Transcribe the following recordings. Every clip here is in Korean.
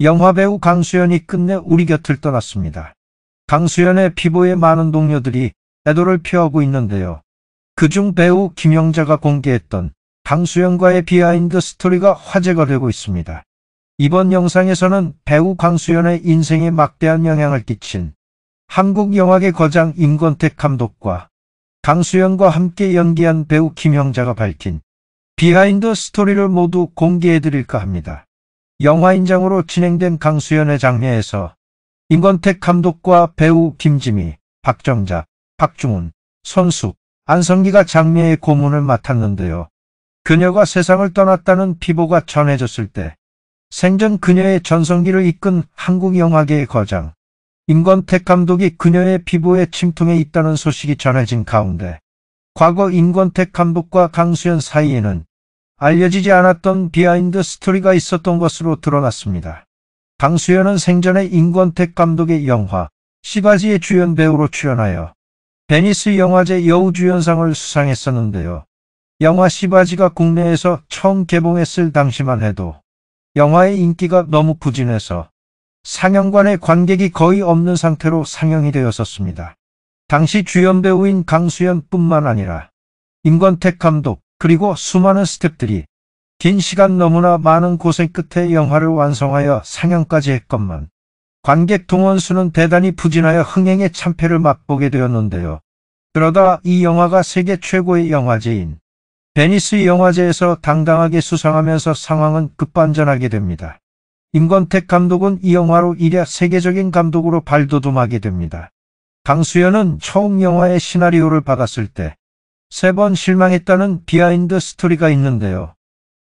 영화배우 강수연이 끝내 우리 곁을 떠났습니다. 강수연의 피부에 많은 동료들이 애도를 표하고 있는데요. 그중 배우 김영자가 공개했던 강수연과의 비하인드 스토리가 화제가 되고 있습니다. 이번 영상에서는 배우 강수연의 인생에 막대한 영향을 끼친 한국 영화계 거장 임권택 감독과 강수연과 함께 연기한 배우 김영자가 밝힌 비하인드 스토리를 모두 공개해드릴까 합니다. 영화인장으로 진행된 강수연의 장례에서 임건택 감독과 배우 김지미, 박정자, 박중훈, 선수, 안성기가 장례의 고문을 맡았는데요. 그녀가 세상을 떠났다는 피보가 전해졌을 때 생전 그녀의 전성기를 이끈 한국 영화계의 거장 임건택 감독이 그녀의 피부에 침통해 있다는 소식이 전해진 가운데 과거 임건택 감독과 강수연 사이에는 알려지지 않았던 비하인드 스토리가 있었던 것으로 드러났습니다. 강수연은 생전에 임권택 감독의 영화 시바지의 주연 배우로 출연하여 베니스 영화제 여우주연상을 수상했었는데요. 영화 시바지가 국내에서 처음 개봉했을 당시만 해도 영화의 인기가 너무 부진해서 상영관에 관객이 거의 없는 상태로 상영이 되었었습니다. 당시 주연 배우인 강수연 뿐만 아니라 임권택 감독, 그리고 수많은 스탭들이 긴 시간 너무나 많은 고생 끝에 영화를 완성하여 상영까지 했건만 관객 동원 수는 대단히 부진하여 흥행의 참패를 맛보게 되었는데요. 그러다 이 영화가 세계 최고의 영화제인 베니스 영화제에서 당당하게 수상하면서 상황은 급반전하게 됩니다. 임권택 감독은 이 영화로 이랴 세계적인 감독으로 발돋움하게 됩니다. 강수연은 처음 영화의 시나리오를 받았을 때 세번 실망했다는 비하인드 스토리가 있는데요.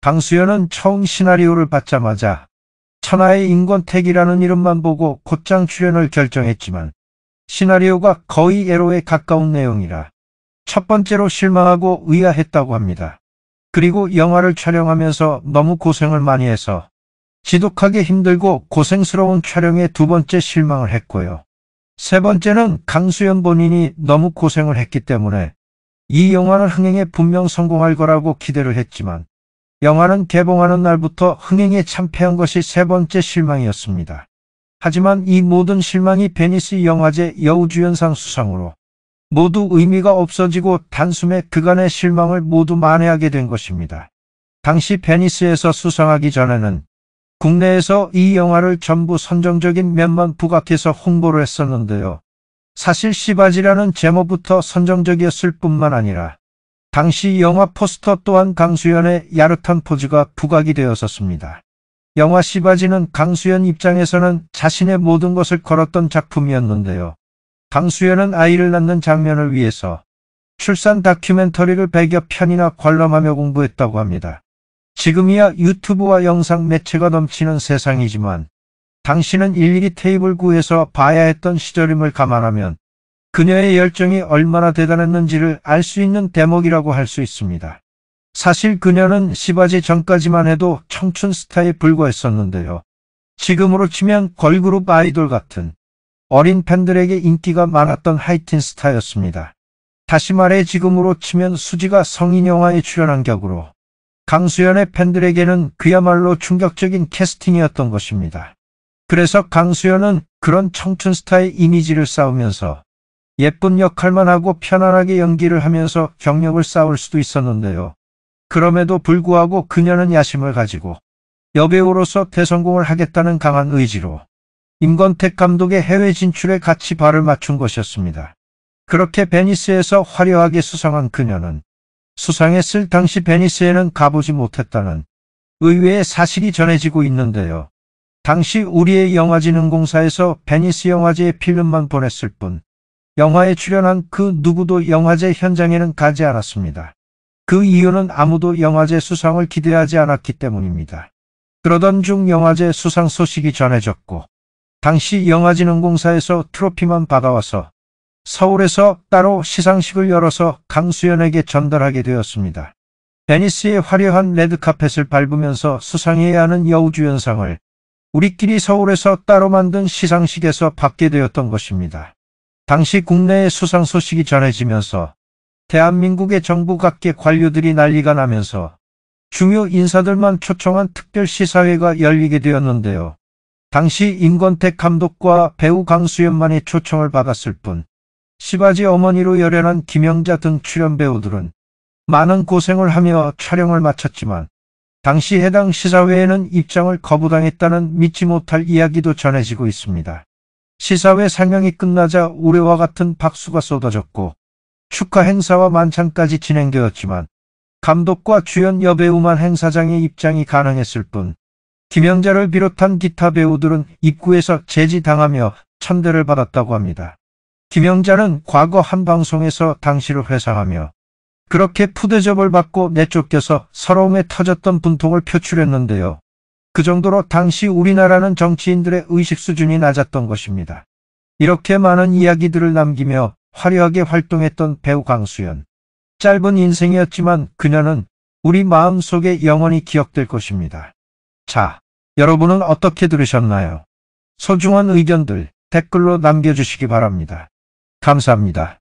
강수연은 처음 시나리오를 받자마자 천하의 인권택이라는 이름만 보고 곧장 출연을 결정했지만 시나리오가 거의 에로에 가까운 내용이라 첫 번째로 실망하고 의아했다고 합니다. 그리고 영화를 촬영하면서 너무 고생을 많이 해서 지독하게 힘들고 고생스러운 촬영에 두 번째 실망을 했고요. 세 번째는 강수연 본인이 너무 고생을 했기 때문에 이 영화는 흥행에 분명 성공할 거라고 기대를 했지만 영화는 개봉하는 날부터 흥행에 참패한 것이 세 번째 실망이었습니다. 하지만 이 모든 실망이 베니스 영화제 여우주연상 수상으로 모두 의미가 없어지고 단숨에 그간의 실망을 모두 만회하게 된 것입니다. 당시 베니스에서 수상하기 전에는 국내에서 이 영화를 전부 선정적인 면만 부각해서 홍보를 했었는데요. 사실 시바지라는 제목부터 선정적이었을 뿐만 아니라 당시 영화 포스터 또한 강수연의 야릇한 포즈가 부각이 되었었습니다. 영화 시바지는 강수연 입장에서는 자신의 모든 것을 걸었던 작품이었는데요. 강수연은 아이를 낳는 장면을 위해서 출산 다큐멘터리를 100여 편이나 관람하며 공부했다고 합니다. 지금이야 유튜브와 영상 매체가 넘치는 세상이지만 당신은 일일이 테이블 구에서 봐야 했던 시절임을 감안하면 그녀의 열정이 얼마나 대단했는지를 알 수 있는 대목이라고 할 수 있습니다. 사실 그녀는 시바지 전까지만 해도 청춘 스타에 불과했었는데요. 지금으로 치면 걸그룹 아이돌 같은 어린 팬들에게 인기가 많았던 하이틴 스타였습니다. 다시 말해 지금으로 치면 수지가 성인 영화에 출연한 격으로 강수연의 팬들에게는 그야말로 충격적인 캐스팅이었던 것입니다. 그래서 강수연은 그런 청춘 스타의 이미지를 쌓으면서 예쁜 역할만 하고 편안하게 연기를 하면서 경력을 쌓을 수도 있었는데요. 그럼에도 불구하고 그녀는 야심을 가지고 여배우로서 대성공을 하겠다는 강한 의지로 임건택 감독의 해외 진출에 같이 발을 맞춘 것이었습니다. 그렇게 베니스에서 화려하게 수상한 그녀는 수상했을 당시 베니스에는 가보지 못했다는 의외의 사실이 전해지고 있는데요. 당시 우리의 영화진흥공사에서 베니스 영화제에 필름만 보냈을 뿐 영화에 출연한 그 누구도 영화제 현장에는 가지 않았습니다. 그 이유는 아무도 영화제 수상을 기대하지 않았기 때문입니다. 그러던 중 영화제 수상 소식이 전해졌고 당시 영화진흥공사에서 트로피만 받아와서 서울에서 따로 시상식을 열어서 강수연에게 전달하게 되었습니다. 베니스의 화려한 레드카펫을 밟으면서 수상해야 하는 여우주연상을 우리끼리 서울에서 따로 만든 시상식에서 받게 되었던 것입니다. 당시 국내의 수상 소식이 전해지면서 대한민국의 정부 각계 관료들이 난리가 나면서 중요 인사들만 초청한 특별 시사회가 열리게 되었는데요. 당시 임권택 감독과 배우 강수연만이 초청을 받았을 뿐 시바지 어머니로 열연한 김영자 등 출연 배우들은 많은 고생을 하며 촬영을 마쳤지만 당시 해당 시사회에는 입장을 거부당했다는 믿지 못할 이야기도 전해지고 있습니다. 시사회 상영이 끝나자 우려와 같은 박수가 쏟아졌고 축하 행사와 만찬까지 진행되었지만 감독과 주연 여배우만 행사장에 입장이 가능했을 뿐 김영자를 비롯한 기타 배우들은 입구에서 제지당하며 천대를 받았다고 합니다. 김영자는 과거 한 방송에서 당시를 회상하며 그렇게 푸대접을 받고 내쫓겨서 서러움에 터졌던 분통을 표출했는데요. 그 정도로 당시 우리나라는 정치인들의 의식 수준이 낮았던 것입니다. 이렇게 많은 이야기들을 남기며 화려하게 활동했던 배우 강수연. 짧은 인생이었지만 그녀는 우리 마음속에 영원히 기억될 것입니다. 자, 여러분은 어떻게 들으셨나요? 소중한 의견들 댓글로 남겨주시기 바랍니다. 감사합니다.